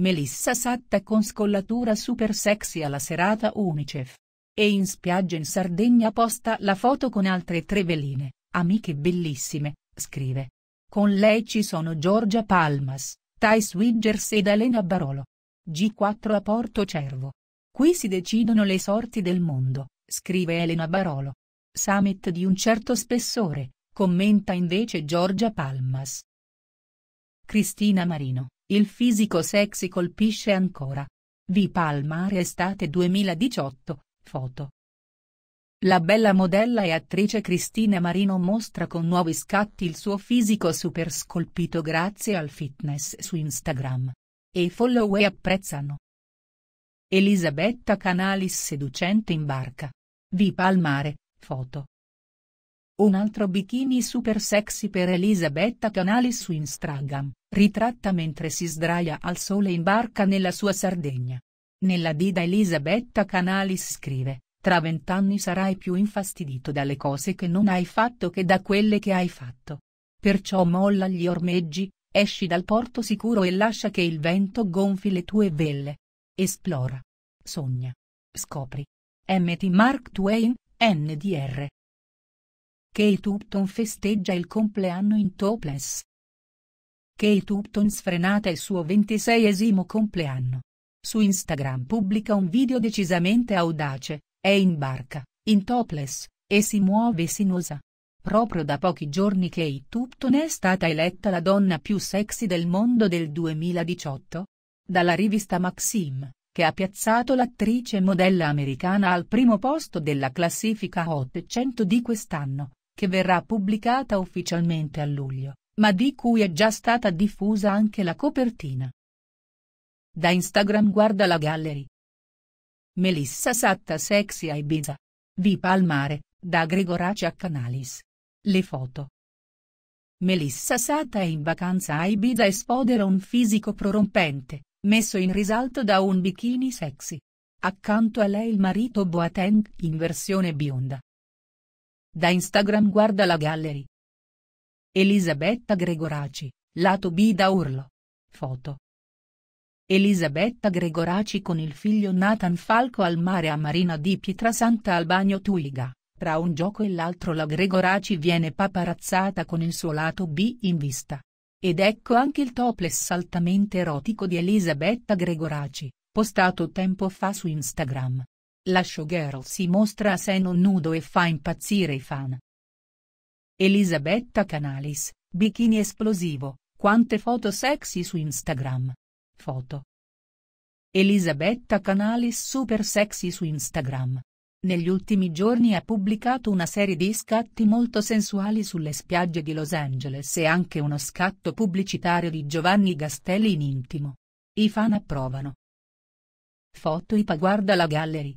Melissa Satta con scollatura super sexy alla serata Unicef. E in spiaggia in Sardegna posta la foto con altre tre veline, amiche bellissime, scrive. Con lei ci sono Giorgia Palmas, Thais Wiggers ed Elena Barolo. G4 a Porto Cervo. Qui si decidono le sorti del mondo, scrive Elena Barolo. Summit di un certo spessore, commenta invece Giorgia Palmas. Cristina Marino. Il fisico sexy colpisce ancora. Vi Palmare estate 2018, foto. La bella modella e attrice Cristina Marino mostra con nuovi scatti il suo fisico super scolpito grazie al fitness su Instagram. E i follower apprezzano. Elisabetta Canalis seducente in barca. Vi Palmare, foto. Un altro bikini super sexy per Elisabetta Canali su Instagram, ritratta mentre si sdraia al sole in barca nella sua Sardegna. Nella dida Elisabetta Canalis scrive, tra vent'anni sarai più infastidito dalle cose che non hai fatto che da quelle che hai fatto. Perciò molla gli ormeggi, esci dal porto sicuro e lascia che il vento gonfi le tue vele. Esplora. Sogna. Scopri. M.T. Mark Twain, NDR. Kate Upton festeggia il compleanno in topless. Kate Upton sfrenata il suo 26esimo compleanno. Su Instagram pubblica un video decisamente audace, è in barca, in topless, e si muove sinuosa. Proprio da pochi giorni Kate Upton è stata eletta la donna più sexy del mondo del 2018. Dalla rivista Maxim, che ha piazzato l'attrice modella americana al primo posto della classifica Hot 100 di quest'anno che verrà pubblicata ufficialmente a luglio, ma di cui è già stata diffusa anche la copertina. Da Instagram guarda la gallery. Melissa Satta sexy a Ibiza. Vipa al mare, da Gregorace a Canalis. Le foto. Melissa Satta è in vacanza a Ibiza e sfodera un fisico prorompente, messo in risalto da un bikini sexy. Accanto a lei il marito Boateng in versione bionda, da Instagram guarda la gallery. Elisabetta Gregoraci, lato B da urlo. Foto. Elisabetta Gregoraci con il figlio Nathan Falco al mare a Marina di Pietrasanta al bagno Tuiga. Tra un gioco e l'altro la Gregoraci viene paparazzata con il suo lato B in vista. Ed ecco anche il topless altamente erotico di Elisabetta Gregoraci, postato tempo fa su Instagram la showgirl si mostra a seno nudo e fa impazzire i fan. Elisabetta Canalis, bikini esplosivo, quante foto sexy su Instagram. Foto. Elisabetta Canalis super sexy su Instagram. Negli ultimi giorni ha pubblicato una serie di scatti molto sensuali sulle spiagge di Los Angeles e anche uno scatto pubblicitario di Giovanni Gastelli in intimo. I fan approvano. Foto IPA guarda la gallery.